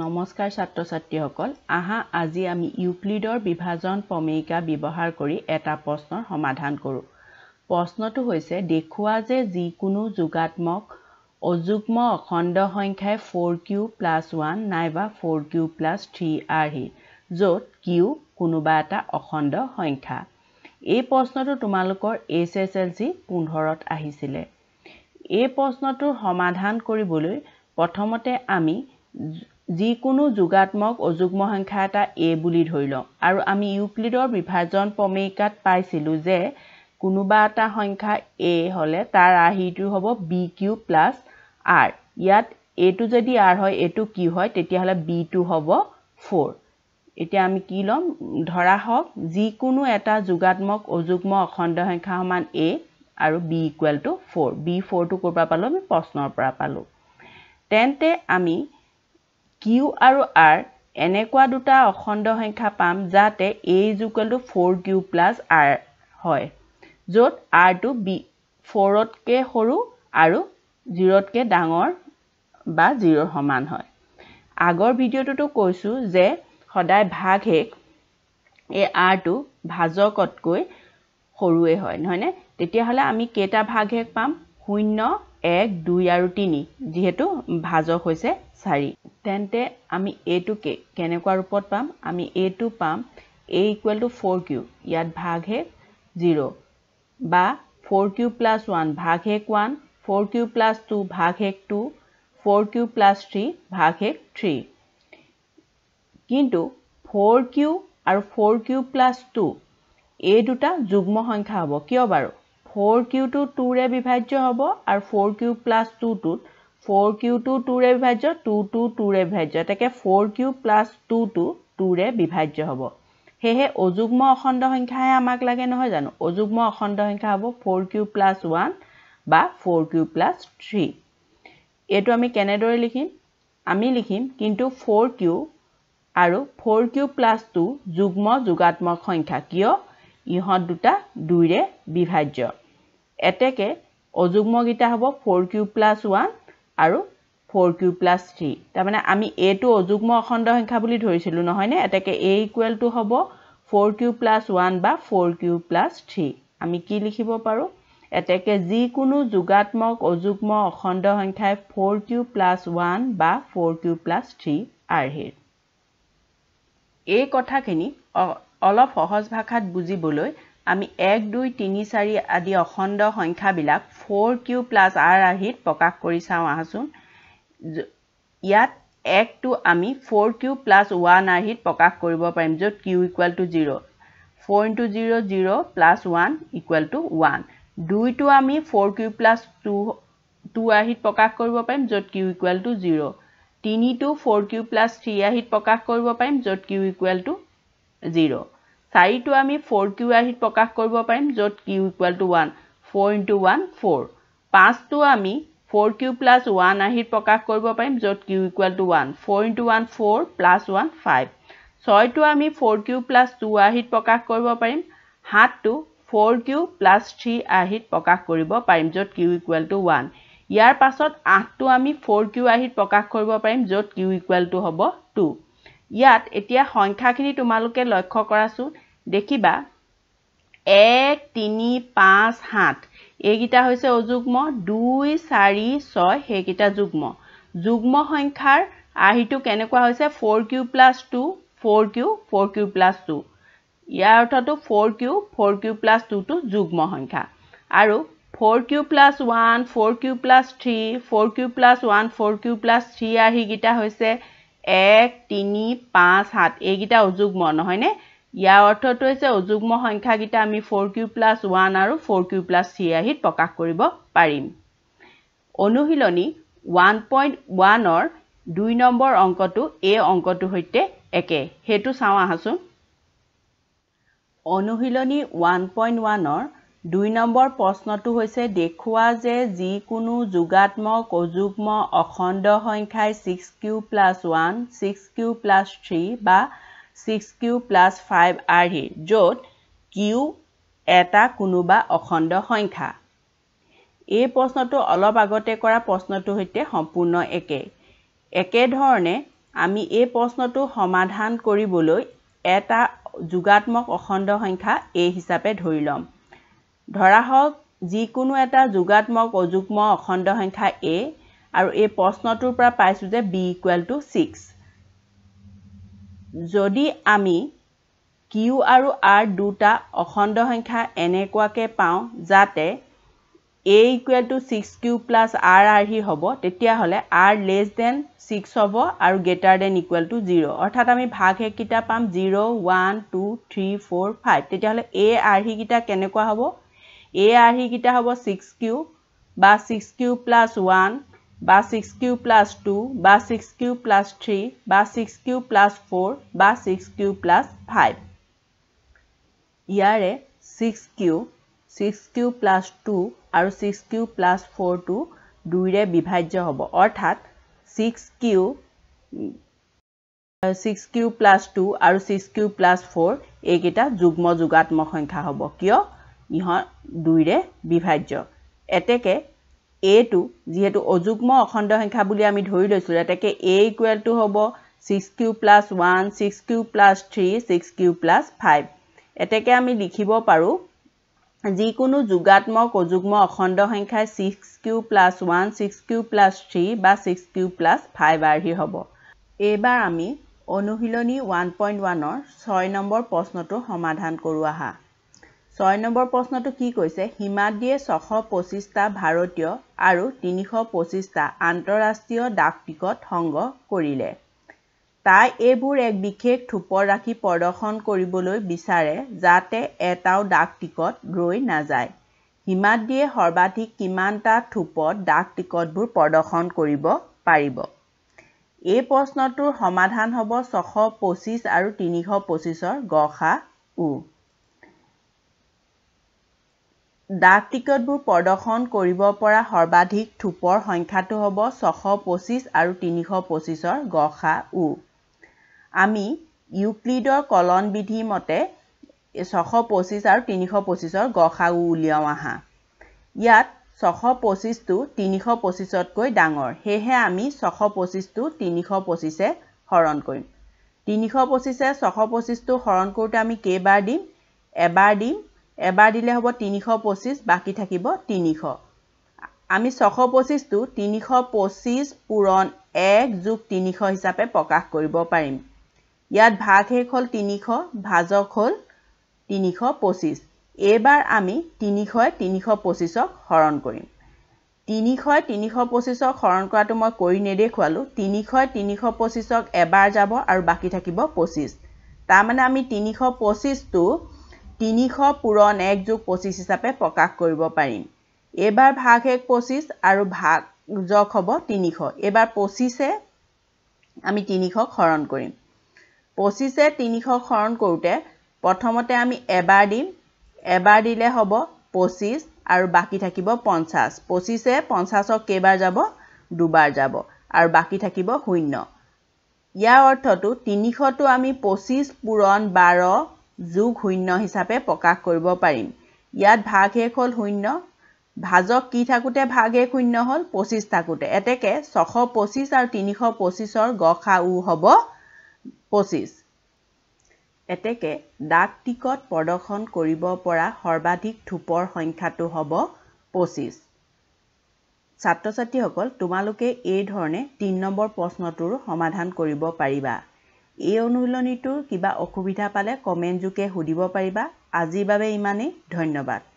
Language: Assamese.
নমস্কাৰ ছাত্ৰ ছাত্ৰীসকল আহা আজি আমি ইউক্লিডৰ বিভাজন প্ৰমেয়িকা ব্যৱহাৰ কৰি এটা প্ৰশ্নৰ সমাধান কৰোঁ প্ৰশ্নটো হৈছে দেখুওৱা যে যিকোনো যোগাত্মক অযুগ্ম অখণ্ড সংখ্যাই ফ'ৰ কিউ প্লাছ ওৱান নাইবা ফ'ৰ কিউ প্লাছ থ্ৰী আৰ হি য'ত কিউ কোনোবা এটা অখণ্ড সংখ্যা এই প্ৰশ্নটো তোমালোকৰ এইচ এছ এল চি পোন্ধৰত আহিছিলে এই প্ৰশ্নটোৰ সমাধান কৰিবলৈ প্ৰথমতে আমি যিকোনো যোগাত্মক অযুগ্ম সংখ্যা এটা এ বুলি ধৰি লওঁ আৰু আমি ইউক্লিডৰ বিভাজন প্ৰমেয়িকাত পাইছিলোঁ যে কোনোবা এটা সংখ্যা এ হ'লে তাৰ আৰ্হিটো হ'ব বি কিউ প্লাছ আৰ ইয়াত এইটো যদি আৰ হয় এইটো কি হয় তেতিয়াহ'লে বিটো হ'ব ফ'ৰ এতিয়া আমি কি ল'ম ধৰা হওক যিকোনো এটা যোগাত্মক অযুগ্ম অখণ্ড সংখ্যা সমান এ আৰু b equal to four b ফ'ৰটো ক'ৰ পৰা পালোঁ আমি প্ৰশ্নৰ পৰা পালোঁ তেন্তে আমি কিউ আৰু আৰ এনেকুৱা দুটা অখণ্ড সংখ্যা পাম যাতে a is equal to four q plus r হয় য'ত আৰটো বি ফ'ৰতকৈ সৰু আৰু জিৰতকৈ ডাঙৰ বা জিৰ' সমান হয় আগৰ ভিডিঅ'টোতো কৈছোঁ যে সদায় ভাগ শেষ এই আৰটো ভাজকতকৈ সৰুৱেই হয় নহয়নে তেতিয়াহ'লে আমি কেইটা ভাগ শেষ পাম শূন্য এক দুই আৰু তিনি যিহেতু ভাজক হৈছে চাৰি তেন্তে আমি এইটোকে কেনেকুৱা ৰূপত পাম আমি এইটো পাম a equal to four q ইয়াত ভাগ ভাগহে জিৰ' বা ফ'ৰ কিউ প্লাছ ওৱান ভাগ হেক one four q plus two ভাগ হেক two four q plus three ভাগ হেক থ্ৰী কিন্তু ফ'ৰ কিউ আৰু ফ'ৰ কিউ প্লাছ টু এই দুটা যুগ্ম সংখ্যা হ'ব কিয় বাৰু ফ'ৰ কিউটো টুৰে বিভাজ্য হ'ব আৰু ফ'ৰ কিউ প্লাছ টুটোত ফ'ৰ কিউটো টুৰে বিভাজ্য টু টু টুৰে বিভাজ্য এতেকে four q plus two two টুৰে বিভাজ্য হ'ব সেয়েহে অযুগ্ম অখণ্ড সংখ্যাহে আমাক লাগে নহয় জানো অযুগ্ম অখণ্ড সংখ্যা হ'ব ফ'ৰ কিউ প্লাছ ওৱান বা ফ'ৰ কিউ প্লাছ থ্ৰী এইটো আমি কেনেদৰে লিখিম আমি লিখিম কিন্তু ফ'ৰ কিউ আৰু ফ'ৰ কিউ প্লাছ টু যুগ্ম যোগাত্মক সংখ্যা কিয় ইহঁত দুটা দুইৰে বিভাজ্য এতেকে অযুগ্মকেইটা হ'ব ফ'ৰ কিউ প্লাছ ওৱান আৰু ফ'ৰ কিউ প্লাছ থ্ৰী তাৰমানে আমি এইটো অযুগ্ম অখণ্ড সংখ্যা বুলি ধৰিছিলোঁ নহয়নে এতেকে এ ইকুৱেলটো হ'ব ফ'ৰ কিউ প্লাছ ওৱান বা ফ'ৰ কিউ প্লাছ থ্ৰী আমি কি লিখিব পাৰোঁ এতেকে যিকোনো যোগাত্মক অযুগ্ম অখণ্ড সংখ্যাই ফ'ৰ কিউ প্লাছ ওৱান বা ফ'ৰ কিউ প্লাছ থ্ৰী আৰ্হিৰ এই কথাখিনি অলপ সহজ ভাষাত বুজিবলৈ আমি এক দুই তিনি চাৰি আদি অখণ্ড সংখ্যাবিলাক ফ'ৰ কিউ প্লাছ আৰ আৰ্হিত প্ৰকাশ কৰি চাওঁ আহাচোন ইয়াত একটো আমি ফ'ৰ কিউ প্লাছ ওৱান আৰ্হিত প্ৰকাশ কৰিব পাৰিম য'ত q equal to zero' four into zero' zero' plus one equal to one দুইটো আমি four q plus two two আৰ্হিত প্ৰকাশ কৰিব পাৰিম য'ত কিউ ইকুৱেল টু জিৰ' তিনিটো ফ'ৰ কিউ প্লাছ থ্ৰী আৰ্হিত প্ৰকাশ কৰিব পাৰিম য'ত কিউ ইকুৱেল টু জিৰ' চাৰিটো আমি ফ'ৰ কিউ ৰাশিত প্ৰকাশ কৰিব পাৰিম য'ত q equal to one four into one four পাঁচটো আমি ফ'ৰ কিউ প্লাছ ওৱান ৰাশিত প্ৰকাশ কৰিব পাৰিম য'ত q equal to one four into one four plus one five ছয়টো আমি ফ'ৰ কিউ প্লাছ টু ৰাশিত প্ৰকাশ কৰিব পাৰিম সাতটো ফ'ৰ কিউ প্লাছ থ্ৰী ৰাশিত প্ৰকাশ কৰিব পাৰিম য'ত কিউ ইকুৱেল টু ওৱান ইয়াৰ পাছত আঠটো আমি ফ'ৰ কিউ ৰাশিত প্ৰকাশ কৰিব পাৰিম য'ত কিউ ইকুৱেল টু হ'ব টু ইয়াত এতিয়া সংখ্যাখিনি তোমালোকে লক্ষ্য কৰাচোন দেখিবা এক তিনি পাঁচ সাত এইকেইটা হৈছে অযুগ্ম দুই চাৰি ছয় সেইকেইটা যুগ্ম যুগ্ম সংখ্যাৰ আৰ্হিটো কেনেকুৱা হৈছে four q plus two four q four q plus two ইয়াৰ অৰ্থটো four q four q plus টুটো যুগ্ম সংখ্যা আৰু four q plus one four q plus three four q plus one four q plus three আৰ্হিকেইটা হৈছে এক তিনি পাঁচ সাত এইকেইটা অযুগ্ম নহয়নে ইয়াৰ অৰ্থটো হৈছে অযুগ্ম সংখ্যাকেইটা আমি ফ'ৰ কিউ প্লাছ ওৱান আৰু ফ'ৰ কিউ প্লাছ থ্ৰী আহিত প্ৰকাশ কৰিব পাৰিম অনুশীলনী ওৱান পইণ্ট ওৱানৰ দুই নম্বৰ অংকটো এই অংকটোৰ সৈতে একে সেইটো চাওঁ আহাচোন অনুশীলনী ওৱান পইণ্ট ওৱানৰ দুই নম্বৰ প্ৰশ্নটো হৈছে দেখুওৱা যে যিকোনো যোগাত্মক অযুগ্ম অখণ্ড সংখ্যাই six q plus one six q plus three বা ছিক্স কিউ প্লাছ ফাইভ আৰ হি য'ত কিউ এটা কোনোবা অখণ্ড সংখ্যা এই প্ৰশ্নটো অলপ আগতে কৰা প্ৰশ্নটোৰ সৈতে সম্পূৰ্ণ একে একেধৰণে আমি এই প্ৰশ্নটো সমাধান কৰিবলৈ এটা যোগাত্মক অখণ্ড সংখ্যা এ হিচাপে ধৰি ল'ম ধৰা হওক যিকোনো এটা যোগাত্মক অযুগ্ম অখণ্ড সংখ্যা এ আৰু এই প্ৰশ্নটোৰ পৰা পাইছোঁ যে বি ইকুৱেল টু ছিক্স যদি আমি কিউ আৰু আৰ দুটা অখণ্ড সংখ্যা এনেকুৱাকৈ পাওঁ যাতে a equal to six q plus r আৰ্হি হ'ব তেতিয়াহ'লে আৰ লেছ দেন ছিক্স হ'ব আৰু greater than equal to zero' অৰ্থাৎ আমি ভাগ শেষকেইটা পাম zero' one two three four five তেতিয়াহ'লে এ আৰ্হিকেইটা কেনেকুৱা হ'ব এ আৰ্হিকেইটা হ'ব ছিক্স কিউ বা ছিক্স কিউ প্লাছ ওৱান বা ছিক্স কিউ প্লাছ টু বা ছিক্স কিউ প্লাছ থ্ৰী বা ছিক্স কিউ প্লাছ ফ'ৰ বা ছিক্স কিউ প্লাছ ফাইভ ইয়াৰে six q six q plus two আৰু ছিক্স কিউ প্লাছ ফ'ৰটো দুইৰে বিভাজ্য হ'ব অৰ্থাৎ six q six q plus two আৰু ছিক্স কিউ প্লাছ ফ'ৰ এইকেইটা যুগ্ম যোগাত্মক সংখ্যা হ'ব কিয় ইহঁত দুইৰে বিভাজ্য এতেকে এইটো যিহেতু অযুগ্ম অখণ্ড সংখ্যা বুলি আমি ধৰি লৈছোঁ এতেকে এ ইকুৱেলটো হ'ব six q plus one six q plus three six q plus five এতেকে আমি লিখিব পাৰোঁ যিকোনো যোগাত্মক অযুগ্ম অখণ্ড সংখ্যাই six q plus one six q plus three বা ছিক্স কিউ প্লাছ ফাইভ আৰ্হি হ'ব এইবাৰ আমি অনুশীলনী ওৱান পইণ্ট ওৱানৰ ছয় নম্বৰ প্ৰশ্নটো সমাধান কৰোঁ আহা ছয় নম্বৰ প্ৰশ্নটো কি কৈছে হিমাদ্ৰীয়ে ছশ পঁচিছটা ভাৰতীয় আৰু তিনিশ পঁচিছটা আন্তঃৰাষ্ট্ৰীয় ডাক টিকট সংগ্ৰহ কৰিলে তাই এইবোৰ এক বিশেষ থোপত ৰাখি প্ৰদৰ্শন কৰিবলৈ বিচাৰে যাতে এটাও ডাক টিকট ৰৈ নাযায় হিমাদ্ৰীয়ে সৰ্বাধিক কিমানটা থোপত ডাক টিকটবোৰ প্ৰদৰ্শন কৰিব পাৰিব এই প্ৰশ্নটোৰ সমাধান হ'ব ছশ পঁচিছ আৰু তিনিশ পঁচিছৰ গ সা উ ডাক টিকটবোৰ প্ৰদৰ্শন কৰিব পৰা সৰ্বাধিক থোপৰ সংখ্যাটো হ'ব ছশ পঁচিছ আৰু তিনিশ পঁচিছৰ গ সা উ আমি ইউক্লিডৰ কলন বিধি মতে ছশ পঁচিছ আৰু তিনিশ পঁচিছৰ গ সা উ উলিয়াওঁ আহা ইয়াত ছশ পঁচিছটো তিনিশ পঁচিছতকৈ ডাঙৰ সেয়েহে আমি ছশ পঁচিছটো তিনিশ পঁচিছে হৰণ কৰিম তিনিশ পঁচিছে ছশ পঁচিছটো হৰণ কৰোঁতে আমি কেইবাৰ দিম এবাৰ দিম এবাৰ দিলে হ'ব তিনিশ পঁচিছ বাকী থাকিব তিনিশ আমি ছশ পঁচিছটো তিনিশ পঁচিছ পূৰণ এক যোগ তিনিশ হিচাপে প্ৰকাশ কৰিব পাৰিম ইয়াত ভাগ শেষ হ'ল তিনিশ ভাজক হ'ল তিনিশ পঁচিছ এইবাৰ আমি তিনিশই তিনিশ পঁচিছক হৰণ কৰিম তিনিশই তিনিশ পঁচিছক হৰণ কৰাটো মই কৰি নেদেখুৱালোঁ তিনিশই তিনিশ পঁচিছক এবাৰ যাব আৰু বাকী থাকিব পঁচিছ তাৰমানে আমি তিনিশ পঁচিছটো তিনিশ পূৰণ এক যোগ পঁচিছ হিচাপে প্ৰকাশ কৰিব পাৰিম এইবাৰ ভাগ এক পঁচিছ আৰু ভাগ যক হ'ব তিনিশ এইবাৰ পঁচিছে আমি তিনিশক শৰণ কৰিম পঁচিছে তিনিশ হৰণ কৰোঁতে প্ৰথমতে আমি এবাৰ দিম এবাৰ দিলে হ'ব পঁচিছ আৰু বাকী থাকিব পঞ্চাছ পঁচিছে পঞ্চাছক কেইবাৰ যাব দুবাৰ যাব আৰু বাকী থাকিব শূন্য ইয়াৰ অৰ্থটো তিনিশটো আমি পঁচিছ পূৰণ বাৰ যোগ শূন্য হিচাপে প্ৰকাশ কৰিব পাৰিম ইয়াত ভাগ শেষ হ'ল শূন্য ভাজক কি থাকোঁতে ভাগ শেষ শূন্য হ'ল পঁচিছ থাকোঁতে এতেকে ছশ পঁচিছ আৰু তিনিশ পঁচিছৰ গ সা উ হ'ব পঁচিছ এতেকে ডাক টিকট প্ৰদৰ্শন কৰিব পৰা সৰ্বাধিক থোপৰ সংখ্যাটো হ'ব পঁচিছ ছাত্ৰ ছাত্ৰীসকল তোমালোকে এইধৰণে তিনি নম্বৰ প্ৰশ্নটোৰ সমাধান কৰিব পাৰিবা এই অনুশীলনীটোৰ কিবা অসুবিধা পালে কমেণ্টযোগে সুধিব পাৰিবা আজিৰ বাবে ইমানেই ধন্যবাদ